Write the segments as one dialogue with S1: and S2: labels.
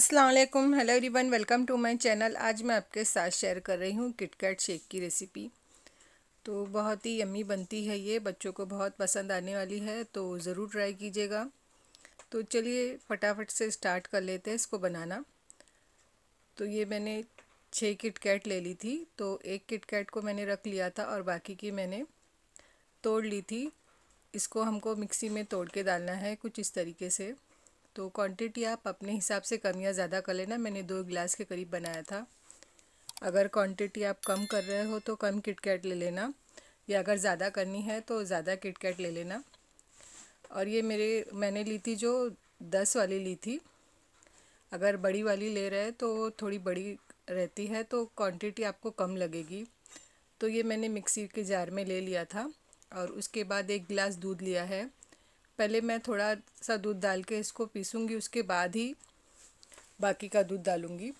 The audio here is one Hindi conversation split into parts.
S1: Aslam hello everyone welcome to my channel आज मैं आपके साथ शेयर कर रही हूँ किटकैट शेक की रेसिपी तो बहुत ही यम्मी बनती है ये बच्चों को बहुत पसंद आने वाली है तो ज़रूर ट्राई कीजिएगा तो चलिए फटाफट से स्टार्ट कर लेते हैं इसको बनाना तो ये मैंने छः किटकैट ले ली थी तो एक किटकैट को मैंने रख लिया था और बाकी की मैंने तोड़ ली थी इसको हमको मिक्सी में तोड़ के डालना है कुछ इस तरीके से तो क्वांटिटी आप अपने हिसाब से कम या ज़्यादा कर लेना मैंने दो गिलास के करीब बनाया था अगर क्वांटिटी आप कम कर रहे हो तो कम किटकैट ले लेना या अगर ज़्यादा करनी है तो ज़्यादा किटकैट ले लेना और ये मेरे मैंने ली थी जो दस वाली ली थी अगर बड़ी वाली ले रहे तो थोड़ी बड़ी रहती है तो क्वांटिटी आपको कम लगेगी तो ये मैंने मिक्सी के जार में ले लिया था और उसके बाद एक गिलास दूध लिया है पहले मैं थोड़ा सा दूध डाल के इसको पीसूँगी उसके बाद ही बाकी का दूध डालूँगी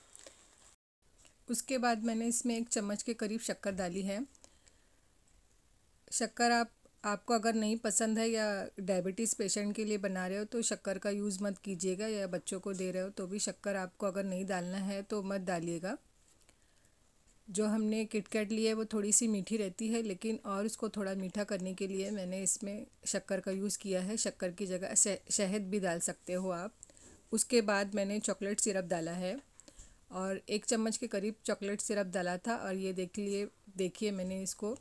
S1: उसके बाद मैंने इसमें एक चम्मच के करीब शक्कर डाली है शक्कर आप आपको अगर नहीं पसंद है या डायबिटीज़ पेशेंट के लिए बना रहे हो तो शक्कर का यूज़ मत कीजिएगा या बच्चों को दे रहे हो तो भी शक्कर आपको अगर नहीं डालना है तो मत डालिएगा जो हमने किटकैट ली है वो थोड़ी सी मीठी रहती है लेकिन और उसको थोड़ा मीठा करने के लिए मैंने इसमें शक्कर का यूज़ किया है शक्कर की जगह शहद भी डाल सकते हो आप उसके बाद मैंने चॉकलेट सिरप डाला है और एक चम्मच के करीब चॉकलेट सिरप डाला था और ये देख लिए देखिए मैंने इसको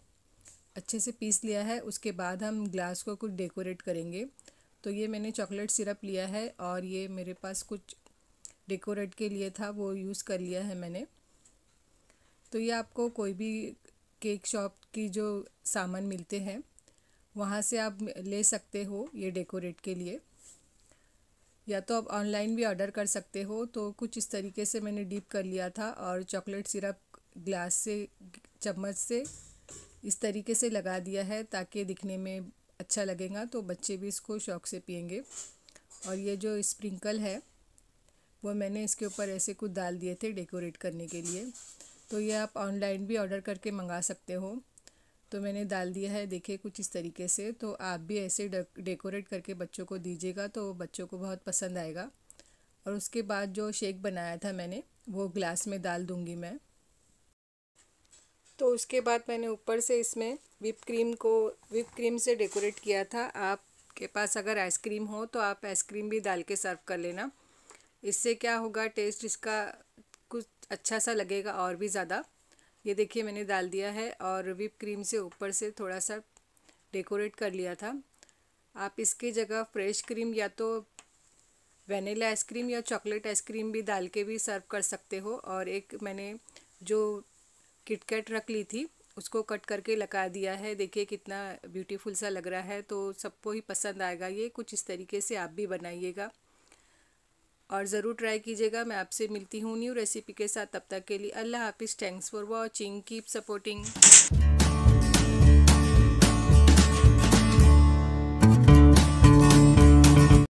S1: अच्छे से पीस लिया है उसके बाद हम ग्लास को कुछ डेकोरेट करेंगे तो ये मैंने चॉकलेट सिरप लिया है और ये मेरे पास कुछ डेकोरेट के लिए था वो यूज़ कर लिया है मैंने तो ये आपको कोई भी केक शॉप की जो सामान मिलते हैं वहाँ से आप ले सकते हो ये डेकोरेट के लिए या तो आप ऑनलाइन भी ऑर्डर कर सकते हो तो कुछ इस तरीके से मैंने डीप कर लिया था और चॉकलेट सिरप ग्लास से चम्मच से इस तरीके से लगा दिया है ताकि दिखने में अच्छा लगेगा तो बच्चे भी इसको शौक से पियेंगे और ये जो स्प्रिंकल है वो मैंने इसके ऊपर ऐसे कुछ डाल दिए थे डेकोरेट करने के लिए तो ये आप ऑनलाइन भी ऑर्डर करके मंगा सकते हो तो मैंने डाल दिया है देखिए कुछ इस तरीके से तो आप भी ऐसे डेकोरेट करके बच्चों को दीजिएगा तो बच्चों को बहुत पसंद आएगा और उसके बाद जो शेक बनाया था मैंने वो ग्लास में डाल दूँगी मैं तो उसके बाद मैंने ऊपर से इसमें विप क्रीम को विप क्रीम से डेकोरेट किया था आपके पास अगर आइसक्रीम हो तो आप आइसक्रीम भी डाल के सर्व कर लेना इससे क्या होगा टेस्ट इसका अच्छा सा लगेगा और भी ज़्यादा ये देखिए मैंने डाल दिया है और विप क्रीम से ऊपर से थोड़ा सा डेकोरेट कर लिया था आप इसके जगह फ्रेश क्रीम या तो वेनिला आइसक्रीम या चॉकलेट आइसक्रीम भी डाल के भी सर्व कर सकते हो और एक मैंने जो किटकैट रख ली थी उसको कट करके लगा दिया है देखिए कितना ब्यूटीफुल सा लग रहा है तो सबको ही पसंद आएगा ये कुछ इस तरीके से आप भी बनाइएगा और ज़रूर ट्राई कीजिएगा मैं आपसे मिलती हूँ न्यू रेसिपी के साथ तब तक के लिए अल्लाह हाफिज़ thanks for watching keep supporting